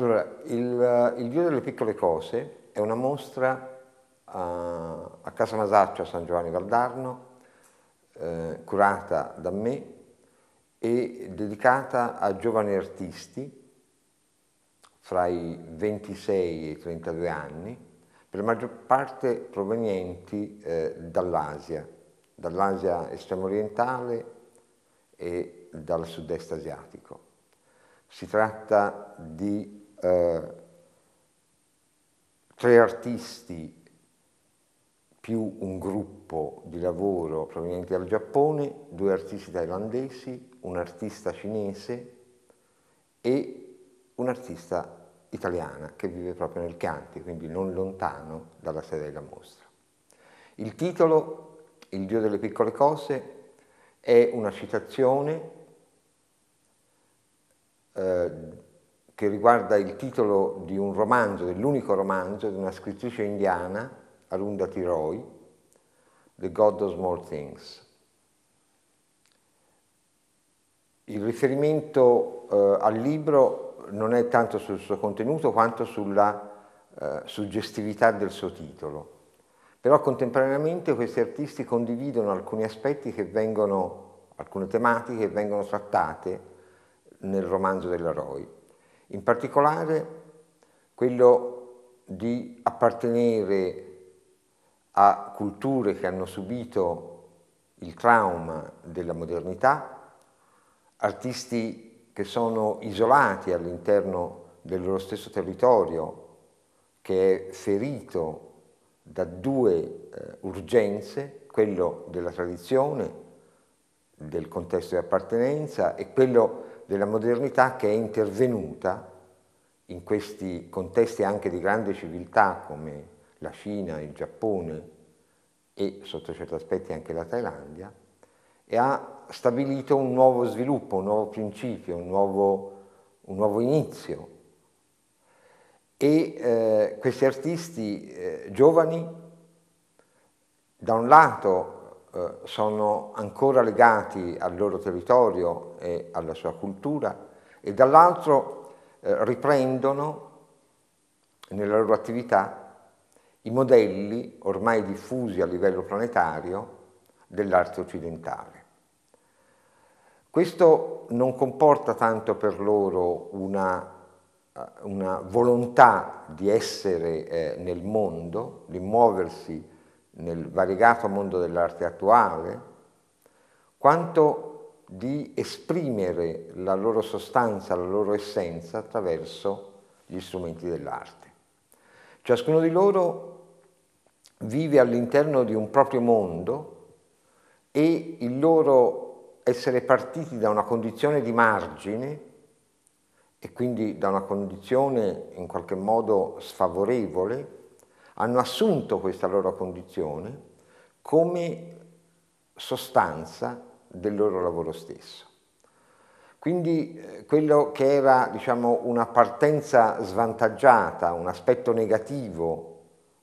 Allora, il, il, Dio delle piccole cose è una mostra a, eh, a Casa Masaccio a San Giovanni Valdarno, eh, curata da me e dedicata a giovani artisti fra i 26 e i 32 anni, per la maggior parte provenienti eh, dall'Asia, dall'Asia estremo orientale e dal sud-est asiatico. Si tratta di eh, tre artisti più un gruppo di lavoro proveniente dal Giappone, due artisti thailandesi, un artista cinese e un'artista italiana che vive proprio nel Chianti, quindi non lontano dalla sede della mostra. Il titolo, Il Dio delle piccole cose, è una citazione eh, che riguarda il titolo di un romanzo, dell'unico romanzo di una scrittrice indiana, Arunda Tiroi, The God of Small Things. Il riferimento eh, al libro non è tanto sul suo contenuto quanto sulla eh, suggestività del suo titolo. Però contemporaneamente questi artisti condividono alcuni aspetti che vengono, alcune tematiche che vengono trattate nel romanzo della Roy in particolare quello di appartenere a culture che hanno subito il trauma della modernità, artisti che sono isolati all'interno del loro stesso territorio, che è ferito da due eh, urgenze, quello della tradizione, del contesto di appartenenza e quello della modernità che è intervenuta in questi contesti anche di grande civiltà come la Cina, il Giappone e sotto certi aspetti anche la Thailandia, e ha stabilito un nuovo sviluppo, un nuovo principio, un nuovo, un nuovo inizio. E eh, questi artisti eh, giovani, da un lato eh, sono ancora legati al loro territorio e alla sua cultura e dall'altro eh, riprendono nella loro attività i modelli ormai diffusi a livello planetario dell'arte occidentale. Questo non comporta tanto per loro una, eh, una volontà di essere eh, nel mondo, di muoversi nel variegato mondo dell'arte attuale, quanto di esprimere la loro sostanza, la loro essenza attraverso gli strumenti dell'arte. Ciascuno di loro vive all'interno di un proprio mondo e il loro essere partiti da una condizione di margine e quindi da una condizione in qualche modo sfavorevole hanno assunto questa loro condizione come sostanza del loro lavoro stesso. Quindi eh, quello che era diciamo, una partenza svantaggiata, un aspetto negativo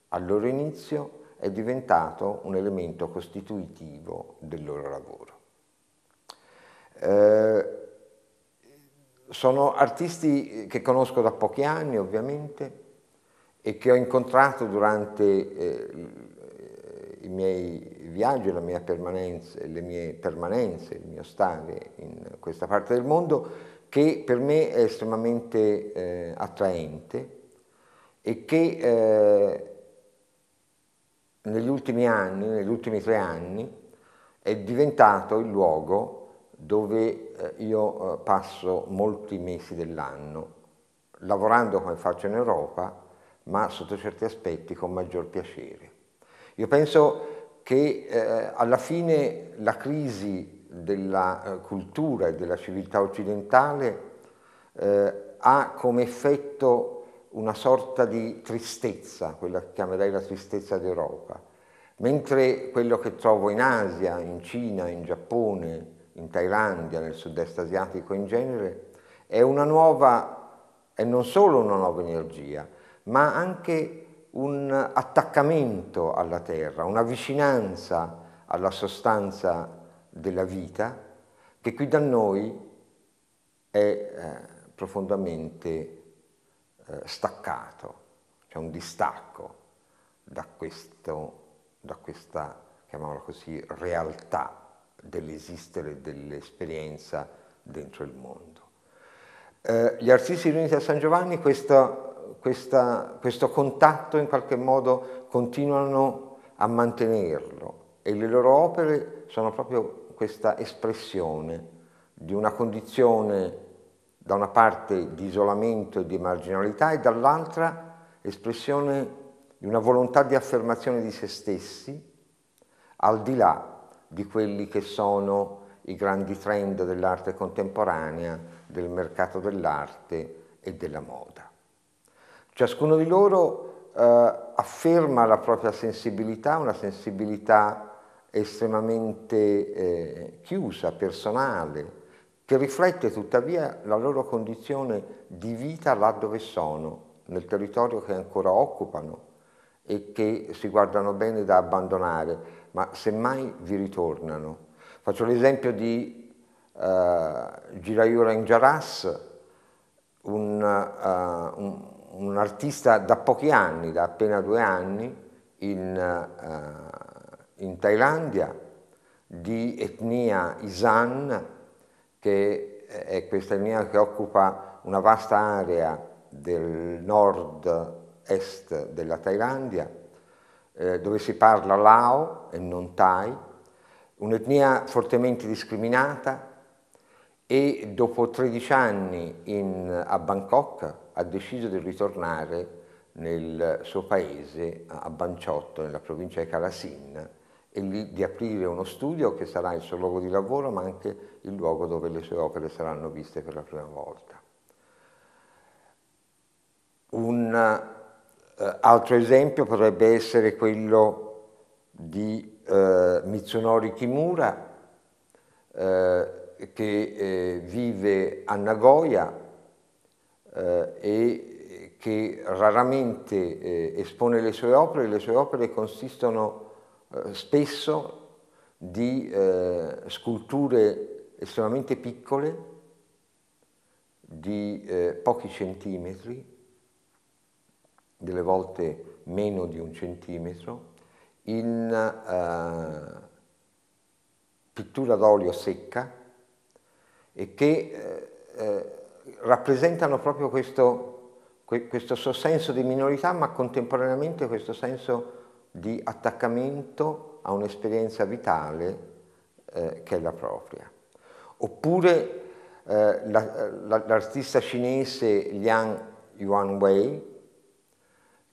al loro inizio, è diventato un elemento costitutivo del loro lavoro. Eh, sono artisti che conosco da pochi anni ovviamente, e che ho incontrato durante eh, i miei viaggi, la mia permanenza, le mie permanenze, il mio stare in questa parte del mondo, che per me è estremamente eh, attraente e che eh, negli ultimi anni, negli ultimi tre anni, è diventato il luogo dove eh, io eh, passo molti mesi dell'anno, lavorando come faccio in Europa ma sotto certi aspetti con maggior piacere. Io penso che eh, alla fine la crisi della eh, cultura e della civiltà occidentale eh, ha come effetto una sorta di tristezza, quella che chiamerei la tristezza d'Europa, mentre quello che trovo in Asia, in Cina, in Giappone, in Thailandia, nel sud-est asiatico in genere, è una nuova, è non solo una nuova energia, ma anche un attaccamento alla terra, una vicinanza alla sostanza della vita che qui da noi è eh, profondamente eh, staccato, c'è un distacco da, questo, da questa, chiamiamola così, realtà dell'esistere, dell'esperienza dentro il mondo. Eh, gli artisti riuniti a San Giovanni questo questa, questo contatto in qualche modo continuano a mantenerlo e le loro opere sono proprio questa espressione di una condizione da una parte di isolamento e di marginalità e dall'altra espressione di una volontà di affermazione di se stessi al di là di quelli che sono i grandi trend dell'arte contemporanea, del mercato dell'arte e della moda. Ciascuno di loro eh, afferma la propria sensibilità, una sensibilità estremamente eh, chiusa, personale, che riflette tuttavia la loro condizione di vita là dove sono, nel territorio che ancora occupano e che si guardano bene da abbandonare, ma semmai vi ritornano. Faccio l'esempio di eh, Girayura Injaras, un, uh, un un artista da pochi anni, da appena due anni, in, uh, in Thailandia di etnia Isan, che è questa etnia che occupa una vasta area del nord-est della Thailandia, eh, dove si parla Lao e non Thai, un'etnia fortemente discriminata e dopo 13 anni in, a Bangkok ha deciso di ritornare nel suo paese a Banciotto, nella provincia di Calasin, e lì di aprire uno studio che sarà il suo luogo di lavoro, ma anche il luogo dove le sue opere saranno viste per la prima volta. Un eh, altro esempio potrebbe essere quello di eh, Mitsunori Kimura, eh, che eh, vive a Nagoya, eh, e che raramente eh, espone le sue opere, le sue opere consistono eh, spesso di sculture estremamente piccole, di pochi centimetri, delle volte meno di un centimetro, in eh, pittura d'olio secca e che eh, rappresentano proprio questo, questo senso di minorità, ma contemporaneamente questo senso di attaccamento a un'esperienza vitale eh, che è la propria. Oppure eh, l'artista la, la, cinese Liang Yuan Wei,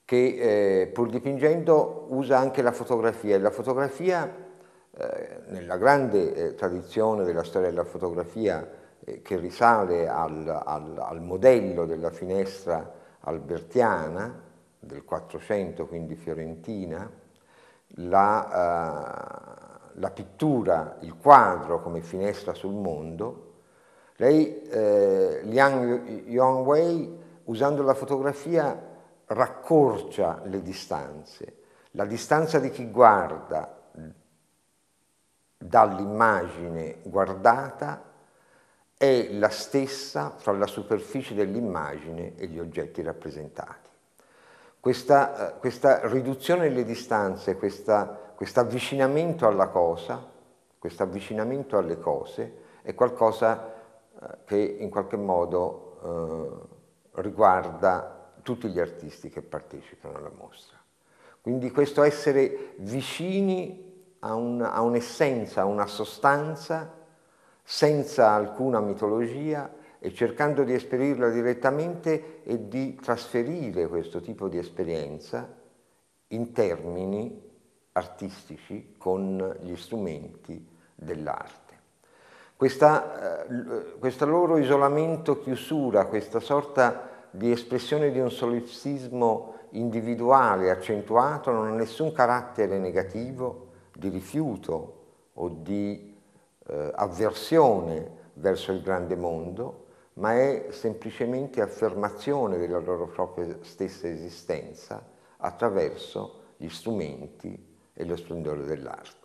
che eh, pur dipingendo usa anche la fotografia e la fotografia, eh, nella grande eh, tradizione della storia della fotografia eh, che risale al, al, al modello della finestra albertiana del 400, quindi fiorentina, la, eh, la, pittura, il quadro come finestra sul mondo, lei, eh, Liang Yongwei, usando la fotografia, raccorcia le distanze. La distanza di chi guarda dall'immagine guardata è la stessa fra la superficie dell'immagine e gli oggetti rappresentati. Questa, eh, questa riduzione delle distanze, questo avvicinamento alla cosa, questo avvicinamento alle cose, è qualcosa eh, che in qualche modo eh, riguarda tutti gli artisti che partecipano alla mostra. Quindi questo essere vicini a, un, a un'essenza, a una sostanza senza alcuna mitologia e cercando di esperirla direttamente e di trasferire questo tipo di esperienza in termini artistici con gli strumenti dell'arte. Questa, eh, questo loro isolamento, chiusura, questa sorta di espressione di un solipsismo individuale accentuato non ha nessun carattere negativo di rifiuto o di eh, avversione verso il grande mondo, ma è semplicemente affermazione della loro propria stessa esistenza attraverso gli strumenti e lo splendore dell'arte.